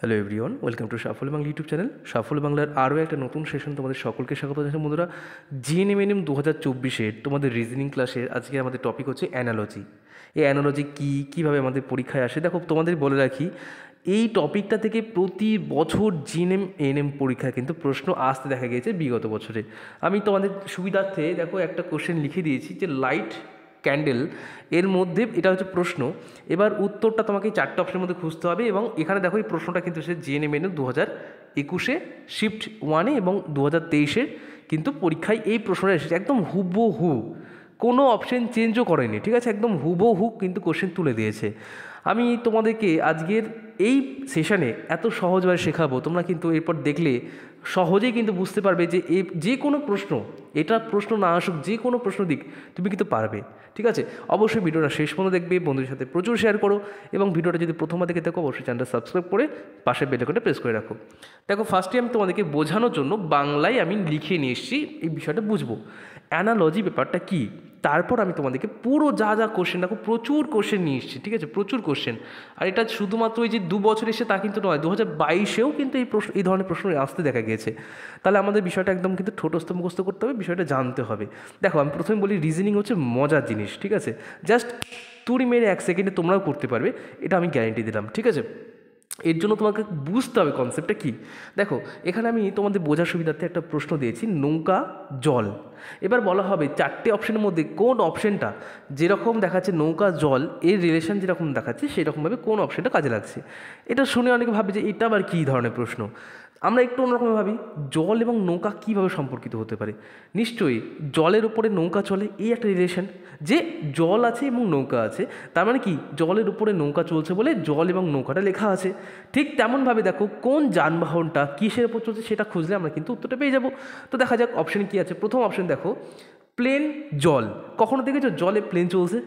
hello everyone welcome to Safal Bangla YouTube channel Safal বাংলার আরও একটা নতুন সেশন তোমাদের সকলকে স্বাগত জানাচ্ছি বন্ধুরা জিএনএম দু হাজার চব্বিশের তোমাদের রিজনিং ক্লাসের আজকে আমাদের টপিক হচ্ছে অ্যানালজি এই অ্যানালজি কী কীভাবে আমাদের পরীক্ষায় আসে দেখো তোমাদের বলে রাখি এই টপিকটা থেকে প্রতি বছর জিএনএম এনএম পরীক্ষা কিন্তু প্রশ্ন আসতে দেখা গিয়েছে বিগত বছরে আমি তোমাদের সুবিধার্থে দেখো একটা কোশ্চেন লিখে দিয়েছি যে লাইট ক্যান্ডেল এর মধ্যে এটা হচ্ছে প্রশ্ন এবার উত্তরটা তোমাকে এই চারটে অপশনের মধ্যে খুঁজতে হবে এবং এখানে দেখো এই প্রশ্নটা কিন্তু সে জেনে মেনে দু হাজার একুশে শিফট ওয়ানে এবং দু হাজার তেইশের কিন্তু পরীক্ষায় এই প্রশ্নটা এসেছে একদম হুবহু কোনো অপশন চেঞ্জও করেনি ঠিক আছে একদম হুবহু কিন্তু কোশ্চেন তুলে দিয়েছে আমি তোমাদেরকে আজকের এই সেশানে এত সহজভাবে শেখাবো তোমরা কিন্তু এরপর দেখলে সহজেই কিন্তু বুঝতে পারবে যে এই যে কোনো প্রশ্ন এটা প্রশ্ন না আসুক যে কোনো প্রশ্ন দিক তুমি কিন্তু পারবে ঠিক আছে অবশ্যই ভিডিওটা শেষ পর্যন্ত দেখবে বন্ধুদের সাথে প্রচুর শেয়ার করো এবং ভিডিওটা যদি প্রথমে দেখে থাকো অবশ্যই চ্যানেলটা সাবস্ক্রাইব করে পাশে করে প্রেস করে রাখো দেখো ফার্স্টে আমি তোমাদেরকে বোঝানোর জন্য বাংলায় আমি লিখে নিয়ে এসেছি এই বিষয়টা বুঝবো অ্যানালজি ব্যাপারটা কী তারপর আমি তোমাদেরকে পুরো যা যা কোশ্চেন দেখো প্রচুর কোশ্চেন নিয়ে এসেছি ঠিক আছে প্রচুর কোশ্চেন আর এটা শুধুমাত্র ওই যে দু বছর এসে তা কিন্তু নয় দু হাজার বাইশেও কিন্তু এই প্রশ্ন এই ধরনের প্রশ্ন আসতে দেখা গিয়েছে তাহলে আমাদের বিষয়টা একদম কিন্তু ঠোঁটস্থ মুখস্থ করতে হবে বিষয়টা জানতে হবে দেখো আমি প্রথমে বলি রিজনিং হচ্ছে মজার জিনিস ঠিক আছে জাস্ট তুড়ি মেরে এক সেকেন্ডে তোমরাও করতে পারবে এটা আমি গ্যারেন্টি দিলাম ঠিক আছে এর জন্য তোমাকে বুঝতে হবে কনসেপ্টটা কী দেখো এখানে আমি তোমাদের বোঝার সুবিধার্থে একটা প্রশ্ন দিয়েছি নৌকা জল এবার বলা হবে চারটে অপশনের মধ্যে কোন অপশনটা যেরকম দেখাচ্ছে নৌকা জল এর রিলেশন যেরকম দেখাচ্ছে সেরকমভাবে কোন অপশনটা কাজে লাগছে এটা শুনে অনেকে ভাবে যে এটা আবার কী ধরনের প্রশ্ন আমরা একটু অন্যরকম ভাবি জল এবং নৌকা কীভাবে সম্পর্কিত হতে পারে নিশ্চয়ই জলের ওপরে নৌকা চলে এই একটা রিলেশন যে জল আছে এবং নৌকা আছে তার মানে কি জলের উপরে নৌকা চলছে বলে জল এবং নৌকাটা লেখা আছে ঠিক তেমনভাবে দেখো কোন যানবাহনটা কিসের ওপর চলছে সেটা খুঁজলে আমরা কিন্তু উত্তরটা পেয়ে যাব তো দেখা যাক অপশান কী আছে প্রথম অপশান দেখো প্লেন জল কখনো দেখেছো জলে প্লেন চলছে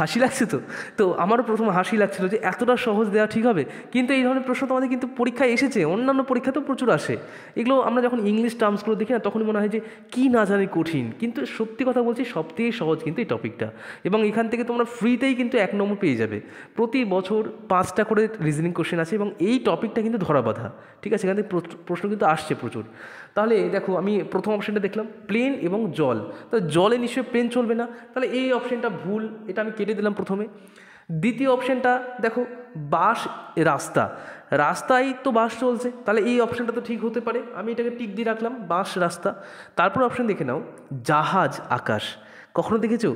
হাসি লাগছে তো তো আমারও প্রথমে হাসি লাগছিল যে এতটা সহজ দেওয়া ঠিক হবে কিন্তু এই ধরনের প্রশ্ন তো আমাদের কিন্তু পরীক্ষায় এসেছে অন্যান্য পরীক্ষাতেও প্রচুর আসে এগুলো আমরা যখন ইংলিশ টার্মসগুলো দেখি না তখনই মনে হয় যে কী না জানি কঠিন কিন্তু সত্যি কথা বলছি সবথেকে সহজ কিন্তু এই টপিকটা এবং এখান থেকে তোমরা ফ্রিতেই কিন্তু এক নম্বর পেয়ে যাবে প্রতি বছর পাঁচটা করে রিজনিং কোশ্চেন আছে এবং এই টপিকটা কিন্তু ধরা বাধা ঠিক আছে এখান থেকে প্রশ্ন কিন্তু আসছে প্রচুর তাহলে দেখো আমি প্রথম অপশানটা দেখলাম প্লেন এবং জল তাহলে জলে নিশ্চয়ই প্লেন চলবে না তাহলে এই অপশানটা ভুল এটা আমি কেটে দিলাম প্রথমে দ্বিতীয় অপশানটা দেখো বাস রাস্তা রাস্তায় তো বাস চলছে তাহলে এই অপশানটা তো ঠিক হতে পারে আমি এটাকে টিক দিয়ে রাখলাম বাস রাস্তা তারপর অপশান দেখে নাও জাহাজ আকাশ কখনো দেখেছো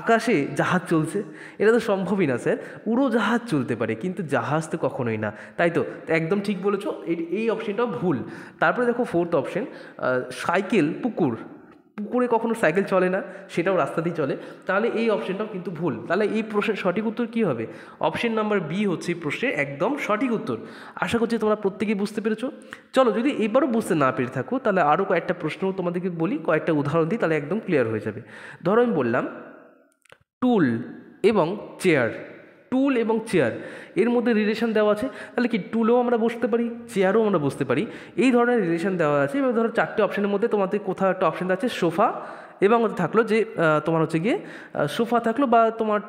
আকাশে জাহাজ চলছে এটা তো সম্ভবই না স্যার উড়ো জাহাজ চলতে পারে কিন্তু জাহাজ তো কখনোই না তাই তো একদম ঠিক বলেছো এই অপশনটাও ভুল তারপরে দেখো ফোর্থ অপশন সাইকেল পুকুর পুকুরে কখনো সাইকেল চলে না সেটাও রাস্তাতেই চলে তাহলে এই অপশানটাও কিন্তু ভুল তাহলে এই প্রশ্নের সঠিক উত্তর কী হবে অপশন নাম্বার বি হচ্ছে এই প্রশ্নের একদম সঠিক উত্তর আশা করছি তোমরা প্রত্যেকেই বুঝতে পেরেছো চলো যদি এবারও বুঝতে না পেরে থাকো তাহলে আরও কয়েকটা প্রশ্ন তোমাদেরকে বলি কয়েকটা উদাহরণ দিই তাহলে একদম ক্লিয়ার হয়ে যাবে ধরো আমি বললাম টুল এবং চেয়ার টুল এবং চেয়ার এর মধ্যে রিলেশন দেওয়া আছে তাহলে কি টুলও আমরা বসতে পারি চেয়ারও আমরা বসতে পারি এই ধরনের রিলেশন দেওয়া আছে এবার ধরো চারটে অপশনের মধ্যে তোমাদের কোথাও একটা অপশন আছে সোফা এবং থাকলো যে তোমার হচ্ছে গিয়ে সোফা থাকলো বা তোমার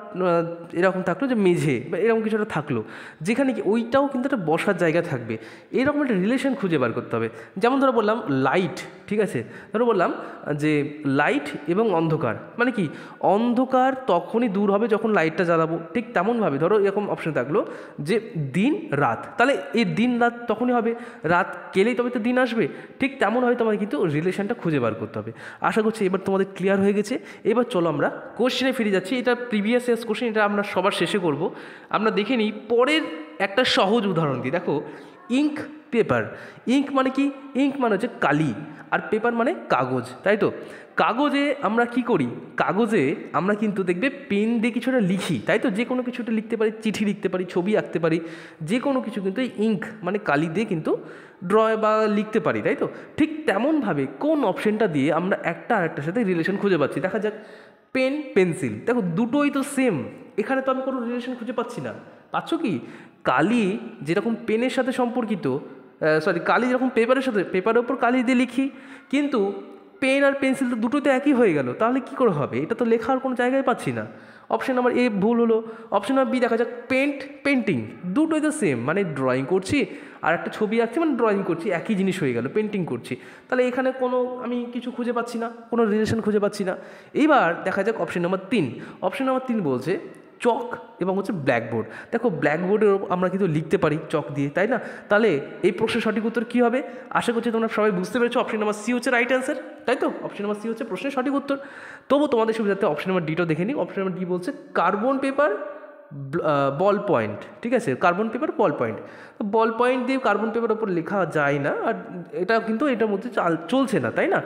এরকম থাকলো যে মেঝে বা এরকম কিছু একটা থাকলো যেখানে কি ওইটাও কিন্তু একটা বসার জায়গা থাকবে এরকম একটা রিলেশন খুঁজে বার করতে হবে যেমন ধরো বললাম লাইট ঠিক আছে ধরো বললাম যে লাইট এবং অন্ধকার মানে কি অন্ধকার তখনই দূর হবে যখন লাইটটা জ্বালাবো ঠিক তেমনভাবে ধরো এরকম অপশন থাকলো যে দিন রাত তাহলে এই দিন রাত তখনই হবে রাত কেলেই তবে তো দিন আসবে ঠিক তেমন হয় কিন্তু রিলেশনটা খুঁজে বার করতে হবে আশা করছি এবার তোমাদের আমাদের ক্লিয়ার হয়ে গেছে এবার চলো আমরা কোশ্চেনে ফিরে যাচ্ছি এটা প্রিভিয়াস ইয়ার্স কোশ্চেন এটা আমরা সবার শেষে করব আমরা দেখে নিই পরের একটা সহজ উদাহরণ দিই দেখো ইঙ্ক পেপার ইঙ্ক মানে কি ইঙ্ক মানে হচ্ছে কালি আর পেপার মানে কাগজ তাই তো কাগজে আমরা কি করি কাগজে আমরা কিন্তু দেখবে পেন দিয়ে কিছুটা লিখি তাই তো যে কোনো কিছুটা লিখতে পারি চিঠি লিখতে পারি ছবি আঁকতে পারি যে কোনো কিছু কিন্তু এই ইঙ্ক মানে কালি দিয়ে কিন্তু ড্র বা লিখতে পারি তাই তো ঠিক তেমনভাবে কোন অপশনটা দিয়ে আমরা একটা আরেকটার সাথে রিলেশন খুঁজে পাচ্ছি দেখা যাক পেন পেন্সিল দেখো দুটোই তো সেম এখানে তো আমি কোনো রিলেশন খুঁজে পাচ্ছি না পাচ্ছ কি কালি যেরকম পেনের সাথে সম্পর্কিত সরি কালি যেরকম পেপারের সাথে পেপারের ওপর কালি দিয়ে লিখি কিন্তু পেন আর পেন্সিল তো দুটোতে একই হয়ে গেল তাহলে কি করে হবে এটা তো লেখার কোনো জায়গায় পাচ্ছি না অপশান নাম্বার এ ভুল হলো অপশান নাম্বার বি দেখা যাক পেন্ট পেন্টিং দুটোই তো সেম মানে ড্রয়িং করছি আর একটা ছবি আঁকছি মানে ড্রয়িং করছি একই জিনিস হয়ে গেল পেন্টিং করছি তাহলে এখানে কোনো আমি কিছু খুঁজে পাচ্ছি না কোনো রিলেশন খুঁজে পাচ্ছি না এইবার দেখা যাক অপশান নাম্বার তিন অপশান নাম্বার তিন বলছে চক এবং হচ্ছে ব্ল্যাকবোর্ড দেখো ব্ল্যাকবোর্ডের আমরা কিন্তু লিখতে পারি চক দিয়ে তাই না তাহলে এই প্রশ্নের সঠিক উত্তর কী হবে আশা করছি তোমরা সবাই বুঝতে পেরেছো অপশন নাম্বার সি হচ্ছে রাইট অ্যান্সার তাই তো অপশন নাম্বার সি হচ্ছে প্রশ্নের সঠিক উত্তর তবু তোমাদের সুবিধাতে অপশন নাম্বার ডিটাও দেখে নিই অপশন নাম্বার ডি বলছে কার্বন পেপার বল পয়েন্ট ঠিক আছে carbon paper ball point ball point দিয়ে কার্বন পেপার ওপর লেখা যায় না আর এটা কিন্তু এটার মধ্যে চলছে না তাই না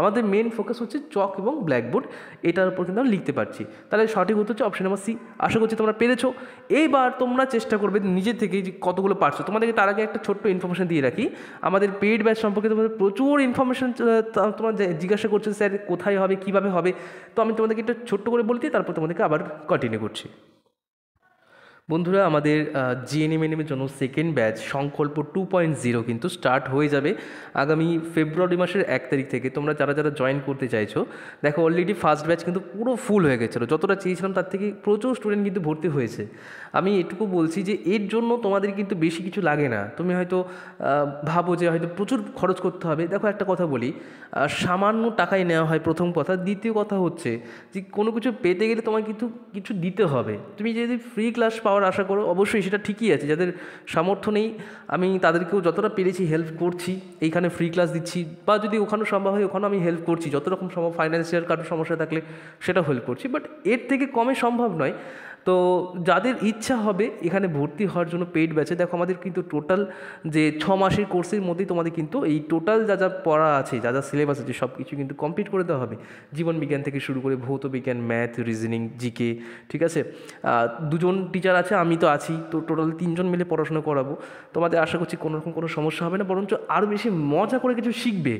আমাদের মেন ফোকাস হচ্ছে চক এবং ব্ল্যাকবোর্ড এটার উপর কিন্তু আমরা লিখতে পারছি তাহলে সঠিক উত্তর হচ্ছে অপশান নাম্বার সি আশা করছি তোমরা পেরেছো এইবার তোমরা চেষ্টা করবে নিজে থেকে যে কতগুলো পারছো তোমাদেরকে তার আগে একটা ছোট্ট ইনফরমেশান দিয়ে রাখি আমাদের পেড ব্যাচ সম্পর্কে তোমাদের প্রচুর ইনফরমেশান তোমার জিজ্ঞাসা করছো স্যার কোথায় হবে কীভাবে হবে তো আমি তোমাদেরকে একটা ছোট্ট করে বলতে তারপর তোমাদেরকে আবার কন্টিনিউ করছি বন্ধুরা আমাদের জিএনএমএনএমের e জন্য second batch Sankalp two point zero কিন্তু স্টার্ট হয়ে যাবে আগামী ফেব্রুয়ারি মাসের এক তারিখ থেকে তোমরা যারা যারা জয়েন করতে চাইছো দেখো অলরেডি ফার্স্ট ব্যাচ কিন্তু পুরো ফুল হয়ে গেছিলো যতটা চেয়েছিলাম তার থেকে প্রচুর স্টুডেন্ট কিন্তু ভর্তি হয়েছে আমি এটুকু বলছি যে এর জন্য তোমাদের কিন্তু বেশি কিছু লাগে না তুমি হয়তো ভাবো যে হয়তো প্রচুর খরচ করতে হবে দেখো একটা কথা বলি সামান্য টাকায় নেওয়া হয় প্রথম কথা দ্বিতীয় কথা হচ্ছে যে কোনো কিছু পেতে গেলে তোমার কিন্তু কিছু দিতে হবে তুমি যদি ফ্রি ক্লাস পাওয়ার হওয়ার আশা করো অবশ্যই সেটা ঠিকই আছে যাদের সামর্থ্য নেই আমি তাদেরকেও যতটা পেরেছি হেল্প করছি এইখানে ফ্রি ক্লাস দিচ্ছি বা যদি ওখানেও সম্ভব হয় ওখানেও আমি হেল্প করছি যত রকম সম্ভব ফাইন্যান্সিয়াল কারোর সমস্যা থাকলে সেটা হেল্প করছি বাট এর থেকে কমে সম্ভব নয় তো যাদের ইচ্ছা হবে এখানে ভর্তি হওয়ার জন্য পেইড ব্যাচে দেখো আমাদের কিন্তু টোটাল যে ছ মাসের কোর্সের মধ্যেই তোমাদের কিন্তু এই টোটাল যা যা পড়া আছে যা যা সিলেবাস আছে সব কিছু কিন্তু কমপ্লিট করে দেওয়া হবে জীবন বিজ্ঞান থেকে শুরু করে ভৌত বিজ্ঞান ম্যাথ রিজনিং জিকে ঠিক আছে দুজন টিচার আছে আমি তো আছি তো টোটাল তিনজন মিলে পড়াশোনা করাবো তোমাদের আশা করছি কোনোরকম কোনো সমস্যা হবে না বরঞ্চ আরও বেশি মজা করে কিছু শিখবে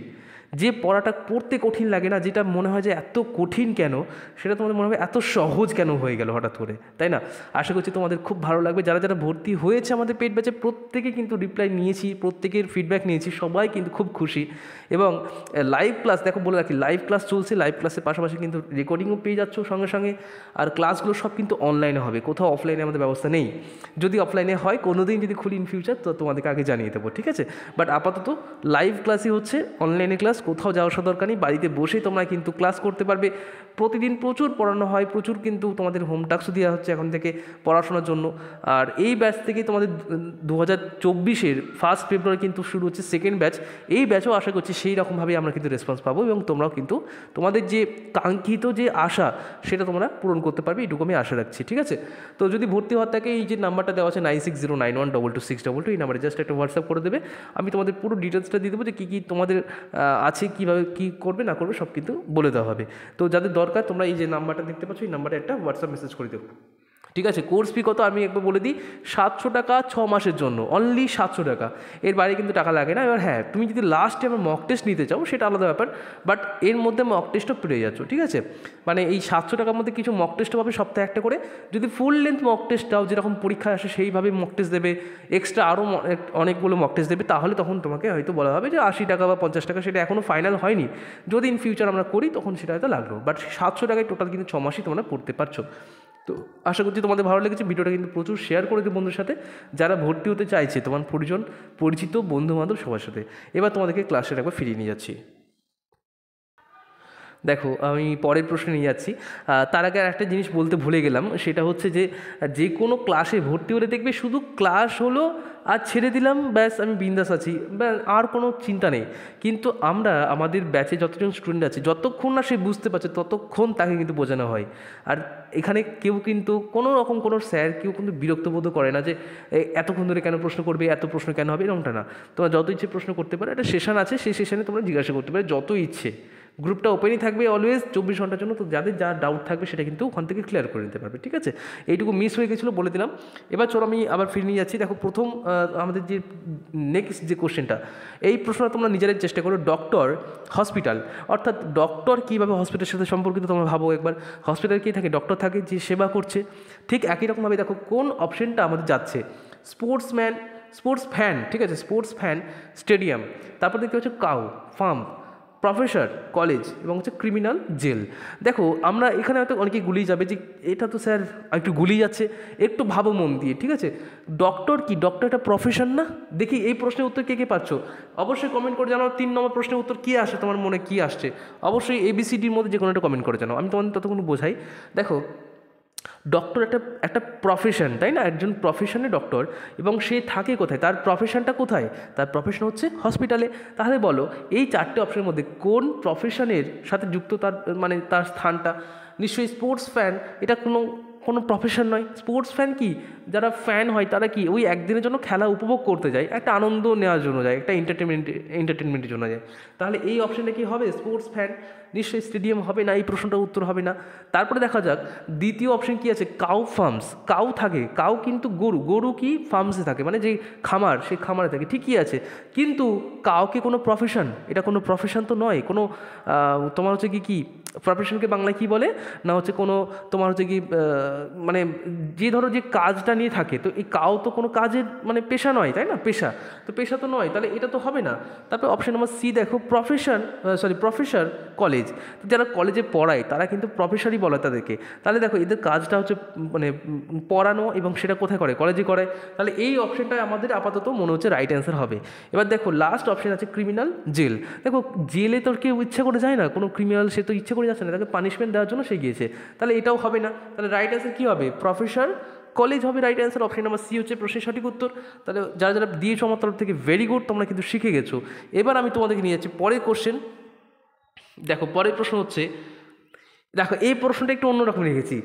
যে পড়াটা পড়তে কঠিন লাগে না যেটা মনে হয় যে এত কঠিন কেন সেটা তোমাদের মনে হবে এত সহজ কেন হয়ে গেল হঠাৎ করে তাই না আশা করছি তোমাদের খুব ভালো লাগবে যারা যারা ভর্তি হয়েছে আমাদের পেট ব্যাচে প্রত্যেকে কিন্তু রিপ্লাই নিয়েছি প্রত্যেকের ফিডব্যাক নিয়েছি সবাই কিন্তু খুব খুশি এবং লাইভ ক্লাস দেখো বলে রাখি লাইভ ক্লাস চলছে লাইভ ক্লাসের পাশাপাশি কিন্তু রেকর্ডিংও পেয়ে যাচ্ছ সঙ্গে সঙ্গে আর ক্লাসগুলো সব কিন্তু অনলাইনে হবে কোথাও অফলাইনে আমাদের ব্যবস্থা নেই যদি অফলাইনে হয় কোনো দিন যদি খুলি ইন ফিউচার তো তোমাদেরকে আগে জানিয়ে দেবো ঠিক আছে বাট আপাতত লাইভ ক্লাসই হচ্ছে অনলাইনে ক্লাস কোথাও যাওয়া দরকার নেই বাড়িতে বসে তোমরা কিন্তু ক্লাস করতে পারবে প্রতিদিন প্রচুর পড়ানো হয় প্রচুর কিন্তু তোমাদের হোম টাক্স দেওয়া হচ্ছে এখন থেকে পড়াশোনার জন্য আর এই ব্যাচ থেকে তোমাদের দু হাজার চব্বিশের ফার্স্ট ফেব্রুয়ারি কিন্তু শুরু হচ্ছে সেকেন্ড ব্যাচ এই ব্যাচও আশা করছি সেই রকমভাবেই আমরা কিন্তু রেসপন্স পাবো এবং তোমরাও কিন্তু তোমাদের যে কাঙ্ক্ষিত যে আশা সেটা তোমরা পূরণ করতে পারবে এটুকু আমি আশা রাখছি ঠিক আছে তো যদি ভর্তি হওয়ার থাকে এই যে নাম্বারটা দেওয়া আছে nine six zero nine one double two six double two এই নাম্বারে জাস্ট একটা হোয়াটসঅ্যাপ করে দেবে আমি তোমাদের পুরো ডিটেলসটা দিয়ে দেবো যে কী কী তোমাদের আছে কীভাবে কী করবে না করবে সব কিন্তু বলে দেওয়া হবে তো যাদের দরকার তোমরা এই যে নাম্বারটা দেখতে পাচ্ছ এই নাম্বারে একটা হোয়াটসঅ্যাপ মেসেজ করে দেবো ঠিক আছে কোর্স ফি কত আমি একবার বলে দিই সাতশো টাকা ছ মাসের জন্য অনলি সাতশো টাকা এর বাইরে কিন্তু টাকা লাগে না এবার হ্যাঁ তুমি যদি লাস্টে আমার মক টেস্ট নিতে চাও সেটা আলাদা ব্যাপার বাট এর মধ্যে মক টেস্টও পেয়ে যাচ্ছ ঠিক আছে মানে এই সাতশো টাকার মধ্যে কিছু মক টেস্ট পাবে সপ্তাহে একটা করে যদি ফুল লেন্থ মক টেস্ট দাও যেরকম পরীক্ষায় আসে সেইভাবে মক টেস্ট দেবে এক্সট্রা আরও অনেকগুলো মক টেস্ট দেবে তাহলে তখন তোমাকে হয়তো বলা হবে যে আশি টাকা বা পঞ্চাশ টাকা সেটা এখনও ফাইনাল হয়নি যদি ইন ফিউচার আমরা করি তখন সেটা হয়তো লাগলো বাট সাতশো টাকায় টোটাল কিন্তু ছ মাসই তোমরা পড়তে পারছো তো আশা করছি তোমাদের ভালো লেগেছে ভিডিওটা কিন্তু প্রচুর শেয়ার করে দিও বন্ধুর সাথে যারা ভর্তি হতে চাইছে তোমার পরিজন পরিচিত বন্ধুবান্ধব সবার সাথে এবার তোমাদেরকে ক্লাসের একবার ফিরিয়ে নিয়ে যাচ্ছি দেখো আমি পরের প্রশ্নে নিয়ে যাচ্ছি তার আগে একটা জিনিস বলতে ভুলে গেলাম সেটা হচ্ছে যে যে কোনো ক্লাসে ভর্তি হলে দেখবে শুধু ক্লাস হলো আর ছেড়ে দিলাম ব্যাস আমি বিন্দাস আছি আর কোনো চিন্তা নেই কিন্তু আমরা আমাদের ব্যাচে যতজন স্টুডেন্ট আছে যতক্ষণ না সে বুঝতে পারছে ততক্ষণ তাকে কিন্তু বোঝানো হয় আর এখানে কেউ কিন্তু কোনো রকম কোনো স্যার কেউ কিন্তু বিরক্তবোধ করে না যে এতক্ষণ ধরে কেন প্রশ্ন করবে এত প্রশ্ন কেন হবে এরকমটা না তোমরা যত ইচ্ছে প্রশ্ন করতে পারো একটা সেশন আছে সেই সেশনে তোমরা জিজ্ঞাসা করতে পারো যত ইচ্ছে গ্রুপটা ওপেনই থাকবে অলওয়েজ চব্বিশ ঘন্টার জন্য তো যাদের যা ডাউট থাকবে সেটা কিন্তু ওখান থেকে ক্লিয়ার করে নিতে পারবে ঠিক আছে এইটুকু মিস হয়ে গেছিলো বলে দিলাম এবার চলো আমি আবার ফিরে নিয়ে যাচ্ছি দেখো প্রথম আমাদের যে নেক্সট যে কোশ্চেনটা এই প্রশ্নটা তোমরা নিজেরাই চেষ্টা করো ডক্টর হসপিটাল অর্থাৎ ডক্টর কীভাবে হসপিটালের সাথে সম্পর্কিত তোমরা ভাবো একবার হসপিটাল কী থাকে ডক্টর থাকে যে সেবা করছে ঠিক একই রকমভাবে দেখো কোন অপশনটা আমাদের যাচ্ছে স্পোর্টসম্যান স্পোর্টস ফ্যান ঠিক আছে স্পোর্টস ফ্যান স্টেডিয়াম তারপর দেখতে হচ্ছে কাউ ফার্ম প্রফেসর কলেজ এবং হচ্ছে ক্রিমিনাল জেল দেখো আমরা এখানে হয়তো অনেকে গুলিয়ে যাবে যে এটা তো স্যার একটু গুলিয়ে যাচ্ছে একটু ভাবো মন দিয়ে ঠিক আছে ডক্টর কি ডক্টর একটা প্রফেশন না দেখি এই প্রশ্নের উত্তর কে কে পাচ্ছ অবশ্যই কমেন্ট করে জানাও তিন নম্বর প্রশ্নের উত্তর কী আসে তোমার মনে কী আসছে অবশ্যই এবিসিডির মধ্যে যে কোনো একটা কমেন্ট করে জানাও আমি তোমাদের ততক্ষণ বোঝাই দেখো ডক্টর একটা একটা প্রফেশন তাই না একজন প্রফেশনে ডক্টর এবং সে থাকে কোথায় তার প্রফেশনটা কোথায় তার প্রফেশন হচ্ছে হসপিটালে তাহলে বলো এই চারটে অপশনের মধ্যে কোন প্রফেশনের সাথে যুক্ত তার মানে তার স্থানটা নিশ্চয়ই স্পোর্টস ফ্যান এটা কোনো কোনো প্রফেশন নয় স্পোর্টস ফ্যান কি যারা ফ্যান হয় তারা কি ওই একদিনের জন্য খেলা উপভোগ করতে যায় একটা আনন্দ নেওয়ার জন্য যায় একটা এন্টারটেনমেন্ট এন্টারটেনমেন্টের জন্য যায় তাহলে এই অপশানটা কি হবে স্পোর্টস ফ্যান নিশ্চয়ই স্টেডিয়াম হবে না এই প্রশ্নটা উত্তর হবে না তারপরে দেখা যাক দ্বিতীয় অপশন কি আছে কাউ ফার্মস কাউ থাকে কাউ কিন্তু গরু গরু কি ফার্মসে থাকে মানে যে খামার সেই খামারে থাকে ঠিকই আছে কিন্তু কাউকে কোনো প্রফেশন এটা কোনো প্রফেশন তো নয় কোনো তোমার হচ্ছে কি কী প্রফেশনকে বাংলায় কি বলে না হচ্ছে কোনো তোমার হচ্ছে কি মানে যে ধরো যে কাজটা নিয়ে থাকে তো এই কাউ তো কোনো কাজের মানে পেশা নয় তাই না পেশা তো পেশা তো নয় তাহলে এটা তো হবে না তারপর অপশন নাম্বার সি দেখো প্রফেশন সরি প্রফেসর কলেজ তো যারা কলেজে পড়ায় তারা কিন্তু প্রফেসরই বলে তাদেরকে তাহলে দেখো এদের কাজটা হচ্ছে মানে পড়ানো এবং সেটা কোথায় করে কলেজে করে তাহলে এই অপশনটাই আমাদের আপাতত মনে হচ্ছে রাইট অ্যান্সার হবে এবার দেখো লাস্ট অপশন আছে ক্রিমিনাল জেল দেখো জেলে তোর কেউ ইচ্ছা করে যায় না কোনো ক্রিমিনাল সে তো ইচ্ছা করে করে যাচ্ছে না তাকে পানিশমেন্ট দেওয়ার জন্য সে গিয়েছে তাহলে এটাও হবে না তাহলে রাইট অ্যান্সার কী হবে প্রফেসর কলেজ হবে right answer option number C হচ্ছে প্রশ্নের সঠিক উত্তর তাহলে যারা যারা দিয়েছো আমার তরফ থেকে ভেরি গুড তোমরা কিন্তু শিখে গেছো এবার আমি তোমাদেরকে নিয়ে যাচ্ছি পরের কোশ্চেন দেখো পরের প্রশ্ন হচ্ছে দেখো এই প্রশ্নটা একটু অন্যরকম রেখেছি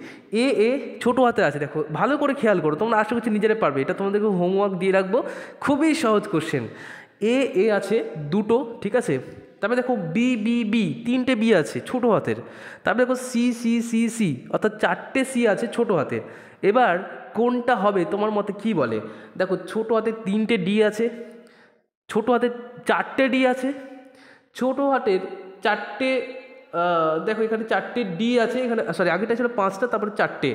এ এ ছোটো হাতে আছে দেখো ভালো করে খেয়াল করো তোমরা আশা করছি নিজেরা পারবে এটা তোমাদেরকে হোমওয়ার্ক দিয়ে রাখবো খুবই সহজ কোশ্চেন এ এ আছে দুটো ঠিক আছে তারপরে দেখো বি বি বি তিনটে বি আছে ছোটো হাতের তারপরে দেখো সি সি সি সি অর্থাৎ চারটে সি আছে ছোটো হাতের এবার কোনটা হবে তোমার মতে কি বলে দেখো ছোটো হাতে তিনটে ডি আছে ছোটো হাতে চারটে ডি আছে ছোটো হাতের চারটে দেখো এখানে চারটে ডি আছে এখানে সরি আগেটা ছিল পাঁচটা তারপরে চারটে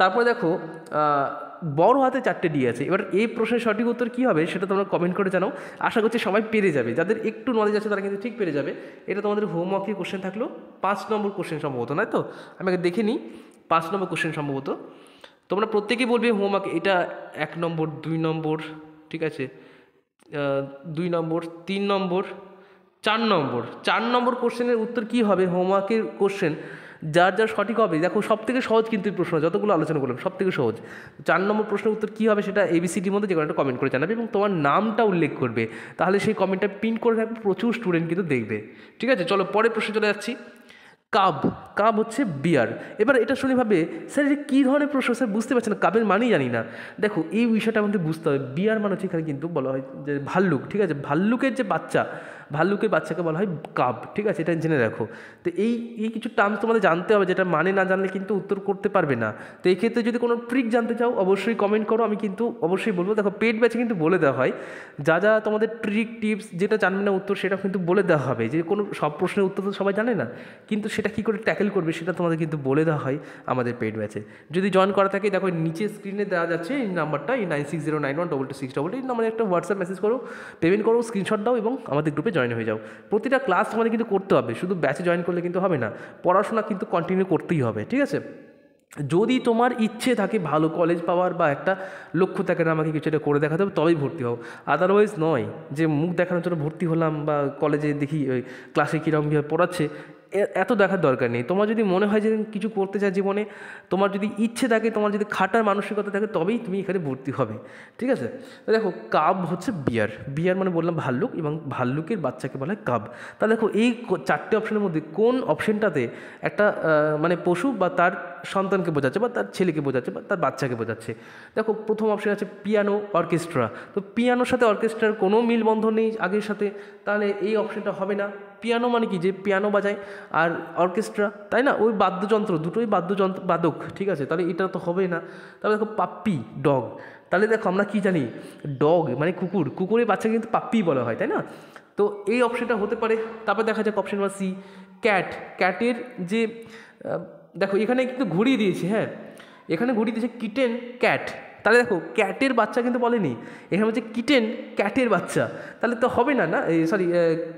তারপরে দেখো বড় হাতে চারটে ডি আছে এবার এই প্রশ্নের সঠিক উত্তর কী হবে সেটা তোমরা কমেন্ট করে জানাও আশা করছি সবাই পেরে যাবে যাদের একটু নলেজ আছে তারা কিন্তু ঠিক পেরে যাবে এটা তোমাদের হোমওয়ার্কের কোশ্চেন থাকলো পাঁচ নম্বর কোশ্চেন সম্ভবত নয় তো আমি আগে দেখে নিই পাঁচ নম্বর কোশ্চেন সম্ভবত তোমরা প্রত্যেকেই বলবে হোমওয়ার্ক এটা এক নম্বর দুই নম্বর ঠিক আছে দুই নম্বর তিন নম্বর চার নম্বর চার নম্বর কোশ্চেনের উত্তর কি হবে হোমওয়ার্কের কোশ্চেন যার যার সঠিক হবে দেখো সব থেকে সহজ কিন্তু এই প্রশ্ন যতগুলো আলোচনা করলাম সব থেকে সহজ চার নম্বর প্রশ্নের উত্তর কী হবে সেটা এবিসিডির মধ্যে যে কোনো একটা কমেন্ট করে জানাবে এবং তোমার নামটা উল্লেখ করবে তাহলে সেই কমেন্টটা পিন করে রাখবে প্রচুর স্টুডেন্ট কিন্তু দেখবে ঠিক আছে চলো পরের প্রশ্নে চলে যাচ্ছি কাব কাব হচ্ছে বিয়ার এবার এটা শুনে ভাবে স্যার এটা কী ধরনের প্রশ্ন স্যার বুঝতে পারছেন কাবের মানেই জানি না দেখো এই বিষয়টা আমাদের বুঝতে হবে বিয়ার মানে হচ্ছে এখানে কিন্তু বলা হয় যে ভাল্লুক ঠিক আছে ভাল্লুকের যে বাচ্চা ভাল্লুকের বাচ্চাকে বলা হয় কাব ঠিক আছে এটা জেনে রাখো তো এই এই কিছু টার্মস তোমাদের জানতে হবে যেটা মানে না জানলে কিন্তু উত্তর করতে পারবে না তো এই ক্ষেত্রে যদি কোনো ট্রিক জানতে চাও অবশ্যই কমেন্ট করো আমি কিন্তু অবশ্যই বলবো দেখো পেট ব্যাচে কিন্তু বলে দেওয়া হয় যা যা তোমাদের ট্রিক টিপস যেটা জানবে না উত্তর সেটা কিন্তু বলে দেওয়া হবে যে কোনো সব প্রশ্নের উত্তর তো সবাই জানে না কিন্তু সেটা কী করে ট্যাকেল করবে সেটা তোমাদের কিন্তু বলে দেওয়া হয় আমাদের পেড ব্যাচে যদি জয়েন করা থাকে দেখো নিচে স্ক্রিনে দেওয়া যাচ্ছে এই নাম্বারটা এই nine six zero nine one double two six double এই নাম্বারে একটা হোয়াটসঅ্যাপ মেসেজ করো পেমেন্ট করো স্ক্রিনশট দাও এবং আমাদের গ্রুপে জয়েন জয়েন হয়ে যাও প্রতিটা ক্লাস তোমাদের কিন্তু করতে হবে শুধু ব্যাচে জয়েন করলে কিন্তু হবে না পড়াশোনা কিন্তু কন্টিনিউ করতেই হবে ঠিক আছে যদি তোমার ইচ্ছে থাকে ভালো কলেজ পাওয়ার বা একটা লক্ষ্য থাকে না আমাকে কিছু একটা করে দেখাতে হবে তবেই ভর্তি হও আদারওয়াইজ নয় যে মুখ দেখানোর জন্য ভর্তি হলাম বা কলেজে দেখি ওই ক্লাসে কীরকমভাবে পড়াচ্ছে এত দেখার দরকার নেই তোমার যদি মনে হয় যে কিছু করতে চায় জীবনে তোমার যদি ইচ্ছে থাকে তোমার যদি খাটার মানসিকতা থাকে তবেই তুমি এখানে ভর্তি হবে ঠিক আছে দেখো কাব হচ্ছে বিয়ার বিয়ার মানে বললাম ভাল্লুক এবং ভাল্লুকের বাচ্চাকে বলা হয় কাব তাহলে দেখো এই চারটে অপশনের মধ্যে কোন অপশনটাতে একটা মানে পশু বা তার সন্তানকে বোঝাচ্ছে বা তার ছেলেকে বোঝাচ্ছে বা তার বাচ্চাকে বোঝাচ্ছে দেখো প্রথম অপশন আছে পিয়ানো অর্কেস্ট্রা তো পিয়ানোর সাথে অর্কেস্ট্রার কোনো মিলবন্ধন নেই আগের সাথে তাহলে এই অপশনটা হবে না পিয়ানো মানে কি যে পিয়ানো বাজায় আর অর্কেস্ট্রা তাই না ওই বাদ্যযন্ত্র দুটোই বাদ্যযন্ত্র বাদক ঠিক আছে তাহলে এটা তো হবেই না তাহলে দেখো পাপ্পি ডগ তাহলে দেখো আমরা কী জানি ডগ মানে কুকুর কুকুরের বাচ্চাকে কিন্তু পাপ্পি বলা হয় তাই না তো এই অপশানটা হতে পারে তারপর দেখা যাক অপশান নাম্বার সি ক্যাট ক্যাটের যে দেখো এখানে কিন্তু ঘুরিয়ে দিয়েছে হ্যাঁ এখানে ঘুরিয়ে দিয়েছে কিটেন ক্যাট তাহলে দেখো ক্যাটের বাচ্চা কিন্তু বলেনি এখানে হচ্ছে কিটেন ক্যাটের বাচ্চা তাহলে তো হবে না না সরি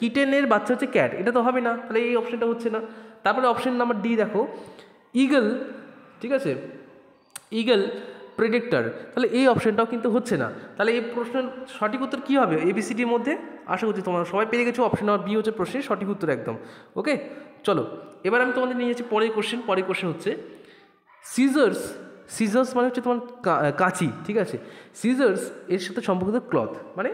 কিটেনের বাচ্চা হচ্ছে ক্যাট এটা তো হবে না তাহলে এই অপশানটা হচ্ছে না তারপরে অপশান নাম্বার ডি দেখো ইগল ঠিক আছে ইগল প্রেডিক্টর তাহলে এই অপশানটাও কিন্তু হচ্ছে না তাহলে এই প্রশ্নের সঠিক উত্তর কী হবে এবিসিডির মধ্যে আশা করছি তোমরা সবাই পেয়ে গেছো অপশান নাম্বার বি হচ্ছে প্রশ্নের সঠিক উত্তর একদম ওকে চলো এবার আমি তোমাদের নিয়ে যাচ্ছি পরের কোশ্চেন পরের কোশ্চেন হচ্ছে সিজার্স সিজার্স মানে হচ্ছে তোমার কাঁচি ঠিক আছে সিজার্স এর সাথে সম্পর্কিত ক্লথ মানে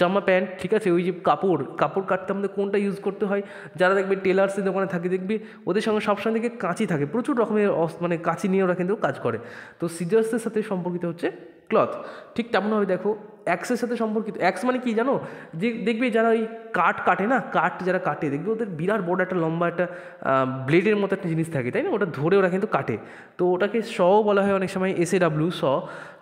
জামা প্যান্ট ঠিক আছে ওই যে কাপড় কাপড় কাটতে আমাদের কোনটা ইউজ করতে হয় যারা দেখবে টেলার্সের দোকানে থাকে দেখবি ওদের সঙ্গে সবসময় দেখে কাঁচি থাকে প্রচুর রকমের মানে কাঁচি নিয়ে ওরা কিন্তু কাজ করে তো সিজার্সের সাথে সম্পর্কিত হচ্ছে ক্লথ ঠিক তেমনভাবে দেখো অ্যাক্সের সাথে সম্পর্কিত অ্যাক্স মানে কি জানো যে দেখবে যারা ওই কাঠ কাটে না কাঠ যারা কাটে দেখবে ওদের বিরাট বড় একটা লম্বা একটা ব্লেডের মতো একটা জিনিস থাকে তাই না ওটা ধরে ওরা কিন্তু কাটে তো ওটাকে স বলা হয় অনেক সময় এস এ ডাব্লিউ স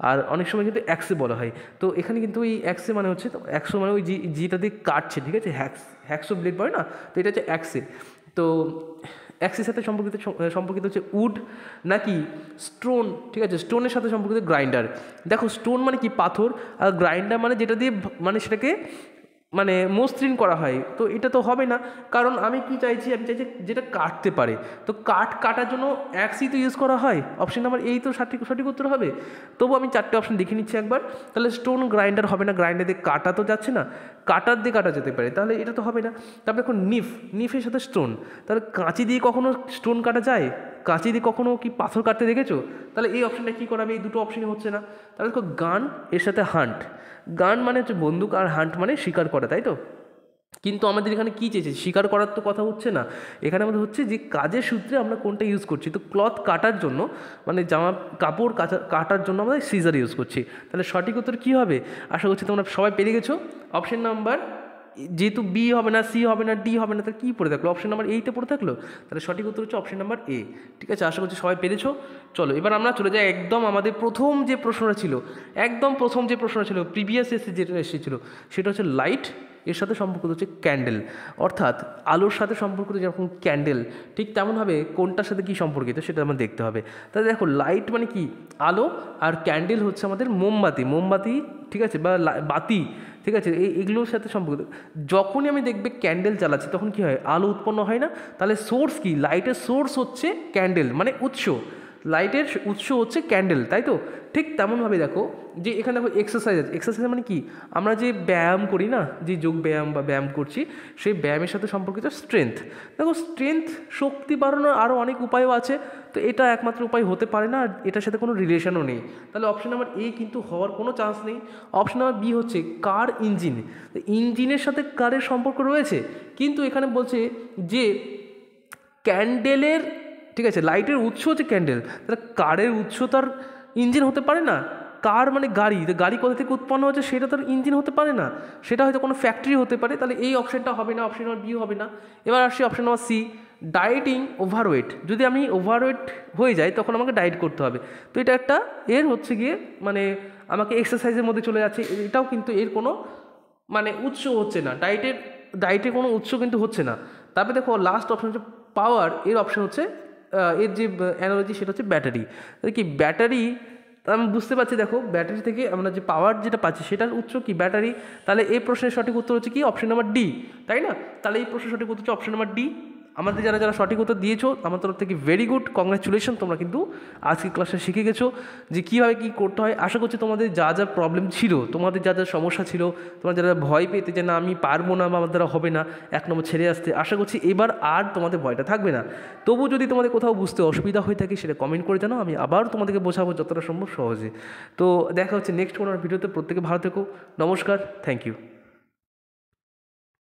আর অনেক সময় কিন্তু অ্যাক্সে বলা হয় তো এখানে কিন্তু ওই অ্যাক্সে মানে হচ্ছে তো অ্যাক্সো মানে ওই যেটা দিয়ে কাটছে ঠিক আছে হ্যাক্স হ্যাক্সো ব্লেড বলে না তো এটা হচ্ছে অ্যাক্সে তো অ্যাক্সের সাথে সম্পর্কিত সম্পর্কিত হচ্ছে উড নাকি স্টোন ঠিক আছে স্টোনের সাথে সম্পর্কিত গ্রাইন্ডার দেখো স্টোন মানে কি পাথর আর গ্রাইন্ডার মানে যেটা দিয়ে মানে সেটাকে মানে মসৃণ করা হয় তো এটা তো হবে না কারণ আমি কি চাইছি আমি চাইছি যেটা কাটতে পারে তো কাট কাটার জন্য অ্যাক্সি তো ইউজ করা হয় অপশান নাম্বার এই তো সঠিক সঠিক উত্তর হবে তবু আমি চারটে অপশন দেখে নিচ্ছি একবার তাহলে স্টোন গ্রাইন্ডার হবে না গ্রাইন্ডার দিয়ে কাটা তো যাচ্ছে না কাটার দিয়ে কাটা যেতে পারে তাহলে এটা তো হবে না তারপরে এখন নিফ নিফের সাথে স্টোন তাহলে কাঁচি দিয়ে কখনও স্টোন কাটা যায় কাঁচি দিয়ে কখনও কি পাথর কাটতে দেখেছো তাহলে এই অপশানটা কী করাবে এই দুটো অপশানই হচ্ছে না তাহলে দেখো গান এর সাথে হান্ট গান মানে হচ্ছে বন্দুক আর হান্ট মানে শিকার করা তাই তো কিন্তু আমাদের এখানে কী চেয়েছে শিকার করার তো কথা হচ্ছে না এখানে আমাদের হচ্ছে যে কাজের সূত্রে আমরা কোনটা ইউজ করছি তো ক্লথ কাটার জন্য মানে জামা কাপড় কাচা কাটার জন্য আমরা সিজার ইউজ করছি তাহলে সঠিক উত্তর কী হবে আশা করছি তোমরা সবাই পেরে গেছো অপশান নাম্বার যেহেতু বি হবে না সি হবে না ডি হবে না তাহলে কী পড়ে থাকলো অপশন নাম্বার এইতে পড়ে থাকলো তাহলে সঠিক উত্তর হচ্ছে অপশন নাম্বার এ ঠিক আছে আশা করছি সবাই পেরেছ চলো এবার আমরা চলে যাই একদম আমাদের প্রথম যে প্রশ্নটা ছিল একদম প্রথম যে প্রশ্নটা ছিল প্রিভিয়াস এসে যেটা এসেছিলো সেটা হচ্ছে লাইট এর সাথে সম্পর্কিত হচ্ছে ক্যান্ডেল অর্থাৎ আলোর সাথে সম্পর্কিত যেরকম ক্যান্ডেল ঠিক তেমনভাবে কোনটার সাথে কী সম্পর্কিত সেটা আমাদের দেখতে হবে তাহলে দেখো লাইট মানে কি আলো আর ক্যান্ডেল হচ্ছে আমাদের মোমবাতি মোমবাতি ঠিক আছে বা বাতি ঠিক আছে এই এগুলোর সাথে সম্পর্কিত যখনই আমি দেখবে ক্যান্ডেল চালাচ্ছি তখন কি হয় আলো উৎপন্ন হয় না তাহলে সোর্স কি লাইটের সোর্স হচ্ছে ক্যান্ডেল মানে উৎস লাইটের উৎস হচ্ছে ক্যান্ডেল তাই তো ঠিক তেমনভাবে দেখো যে এখানে দেখো এক্সারসাইজ আছে এক্সারসাইজ মানে কি আমরা যে ব্যায়াম করি না যে যোগ ব্যায়াম বা ব্যায়াম করছি সেই ব্যায়ামের সাথে সম্পর্কিত স্ট্রেংথ দেখো স্ট্রেংথ শক্তি বাড়ানোর আরও অনেক উপায়ও আছে তো এটা একমাত্র উপায় হতে পারে না আর এটার সাথে কোনো রিলেশনও নেই তাহলে অপশন নাম্বার এ কিন্তু হওয়ার কোনো চান্স নেই অপশন নাম্বার বি হচ্ছে কার ইঞ্জিন ইঞ্জিনের সাথে কারের সম্পর্ক রয়েছে কিন্তু এখানে বলছে যে ক্যান্ডেলের ঠিক আছে লাইটের উৎস হচ্ছে ক্যান্ডেল তাহলে কারের উৎস তার ইঞ্জিন হতে পারে না কার মানে গাড়ি গাড়ি কোথা থেকে উৎপন্ন হচ্ছে সেটা তার ইঞ্জিন হতে পারে না সেটা হয়তো কোনো ফ্যাক্টরি হতে পারে তাহলে এই অপশানটা হবে না অপশান নাম্বার বি হবে না এবার আসছি option number C dieting overweight যদি আমি ওভারওয়েট হয়ে যাই তখন আমাকে ডায়েট করতে হবে তো এটা একটা এর হচ্ছে গিয়ে মানে আমাকে এক্সারসাইজের মধ্যে চলে যাচ্ছে এটাও কিন্তু এর কোনো মানে উৎস হচ্ছে না ডায়েটের ডায়েটের কোনো উৎস কিন্তু হচ্ছে না তারপরে দেখো লাস্ট অপশান হচ্ছে পাওয়ার এর অপশান হচ্ছে এর যে অ্যানালজি সেটা হচ্ছে ব্যাটারি কি ব্যাটারি আমি বুঝতে পারছি দেখো ব্যাটারি থেকে আমরা যে পাওয়ার যেটা পাচ্ছি সেটার উৎস কি ব্যাটারি তাহলে এই প্রশ্নের সঠিক উত্তর হচ্ছে কি অপশন নাম্বার ডি তাই না তাহলে এই প্রশ্নের সঠিক উত্তর হচ্ছে অপশন নাম্বার ডি আমাদের যারা যারা সঠিক উত্তর দিয়েছ আমার তরফ থেকে ভেরি গুড কংগ্রেচুলেশন তোমরা কিন্তু আজকের ক্লাসে শিখে গেছো যে কীভাবে কী করতে হয় আশা করছি তোমাদের যা যা প্রবলেম ছিল তোমাদের যা যা সমস্যা ছিল তোমরা যারা ভয় পেতে যে না আমি পারবো না বা আমার দ্বারা হবে না এক নম্বর ছেড়ে আসতে আশা করছি এবার আর তোমাদের ভয়টা থাকবে না তবু যদি তোমাদের কোথাও বুঝতে অসুবিধা হয়ে থাকে সেটা কমেন্ট করে জানো আমি আবার তোমাদেরকে বোঝাবো যতটা সম্ভব সহজে তো দেখা হচ্ছে নেক্সট কোনো ভিডিওতে প্রত্যেকে ভালো থেকো নমস্কার থ্যাংক ইউ